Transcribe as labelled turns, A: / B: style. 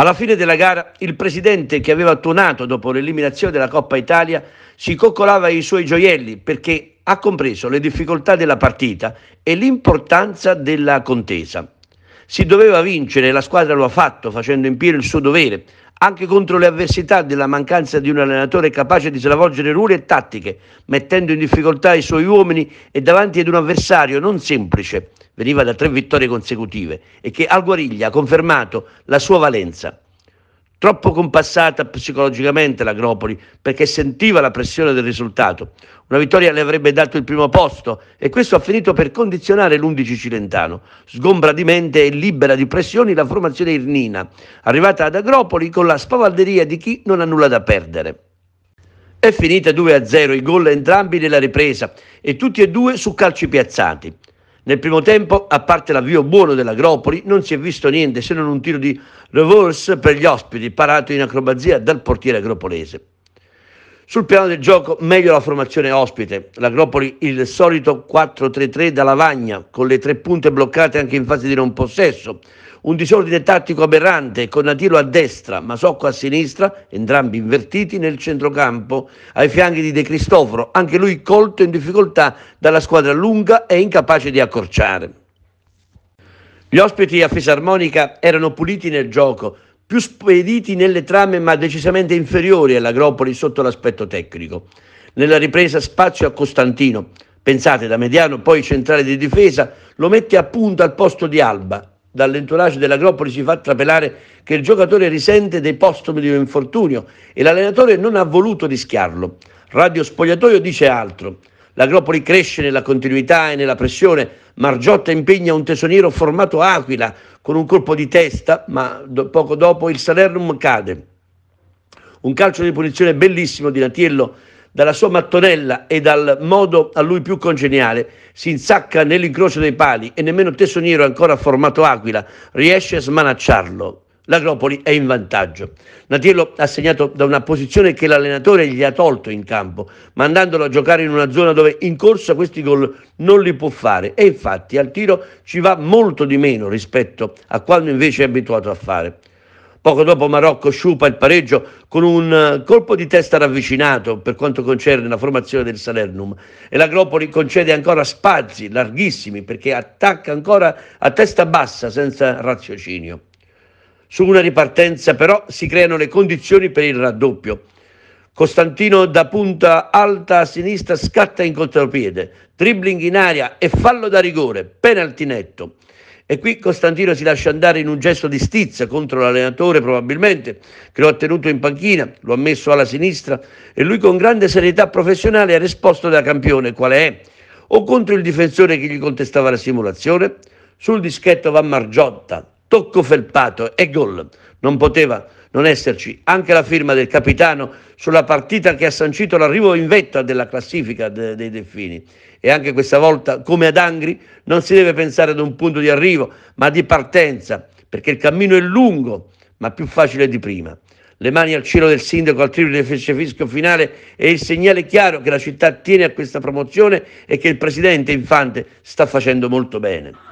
A: Alla fine della gara il presidente che aveva tuonato dopo l'eliminazione della Coppa Italia si coccolava i suoi gioielli perché ha compreso le difficoltà della partita e l'importanza della contesa. Si doveva vincere e la squadra lo ha fatto facendo in pieno il suo dovere, anche contro le avversità della mancanza di un allenatore capace di stravolgere ruoli e tattiche, mettendo in difficoltà i suoi uomini e davanti ad un avversario non semplice, veniva da tre vittorie consecutive e che al Guariglia ha confermato la sua valenza. Troppo compassata psicologicamente l'Agropoli perché sentiva la pressione del risultato. Una vittoria le avrebbe dato il primo posto e questo ha finito per condizionare l'11 cilentano. Sgombra di mente e libera di pressioni la formazione irnina, arrivata ad Agropoli con la spavalderia di chi non ha nulla da perdere. È finita 2-0 i gol entrambi nella ripresa e tutti e due su calci piazzati. Nel primo tempo, a parte l'avvio buono dell'Agropoli, non si è visto niente se non un tiro di reverse per gli ospiti, parato in acrobazia dal portiere agropolese. Sul piano del gioco, meglio la formazione ospite. L'Agropoli il solito 4-3-3 da lavagna, con le tre punte bloccate anche in fase di non possesso. Un disordine tattico aberrante, con Adilo a destra, Masocco a sinistra, entrambi invertiti nel centrocampo, ai fianchi di De Cristoforo, anche lui colto in difficoltà dalla squadra lunga e incapace di accorciare. Gli ospiti a fisarmonica erano puliti nel gioco, più spediti nelle trame ma decisamente inferiori all'Agropoli sotto l'aspetto tecnico. Nella ripresa spazio a Costantino, pensate da mediano poi centrale di difesa, lo mette a punta al posto di Alba. Dall'entourage dell'Agropoli si fa trapelare che il giocatore risente dei postumi di un infortunio e l'allenatore non ha voluto rischiarlo. Radio Spogliatoio dice altro. L'Agropoli cresce nella continuità e nella pressione. Margiotta impegna un tesoniero formato Aquila, con un colpo di testa, ma do, poco dopo il Salernum cade. Un calcio di punizione bellissimo di Natiello dalla sua mattonella e dal modo a lui più congeniale, si insacca nell'incrocio dei pali e nemmeno Tessoniero, ancora formato aquila, riesce a smanacciarlo l'Agropoli è in vantaggio. Natiello ha segnato da una posizione che l'allenatore gli ha tolto in campo, mandandolo a giocare in una zona dove in corsa questi gol non li può fare e infatti al tiro ci va molto di meno rispetto a quando invece è abituato a fare. Poco dopo Marocco sciupa il pareggio con un eh, colpo di testa ravvicinato per quanto concerne la formazione del Salernum e l'Agropoli concede ancora spazi larghissimi perché attacca ancora a testa bassa senza raziocinio. Su una ripartenza però si creano le condizioni per il raddoppio. Costantino da punta alta a sinistra scatta in contropiede, dribbling in aria e fallo da rigore, penalti netto. E qui Costantino si lascia andare in un gesto di stizza contro l'allenatore probabilmente, che lo ha tenuto in panchina, lo ha messo alla sinistra e lui con grande serietà professionale ha risposto da campione qual è, o contro il difensore che gli contestava la simulazione. Sul dischetto va Margiotta, tocco felpato e gol. Non poteva non esserci anche la firma del capitano sulla partita che ha sancito l'arrivo in vetta della classifica de- dei Delfini. E anche questa volta, come ad Angri, non si deve pensare ad un punto di arrivo, ma di partenza, perché il cammino è lungo, ma più facile di prima. Le mani al cielo del sindaco al trio del fisco finale è il segnale chiaro che la città tiene a questa promozione e che il presidente Infante sta facendo molto bene.